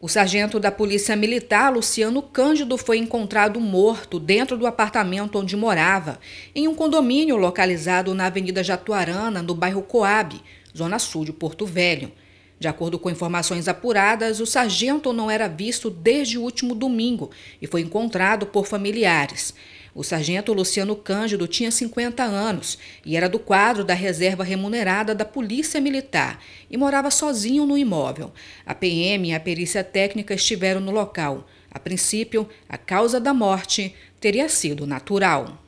O sargento da Polícia Militar, Luciano Cândido, foi encontrado morto dentro do apartamento onde morava, em um condomínio localizado na Avenida Jatuarana, no bairro Coab, zona sul de Porto Velho. De acordo com informações apuradas, o sargento não era visto desde o último domingo e foi encontrado por familiares. O sargento Luciano Cândido tinha 50 anos e era do quadro da reserva remunerada da Polícia Militar e morava sozinho no imóvel. A PM e a perícia técnica estiveram no local. A princípio, a causa da morte teria sido natural.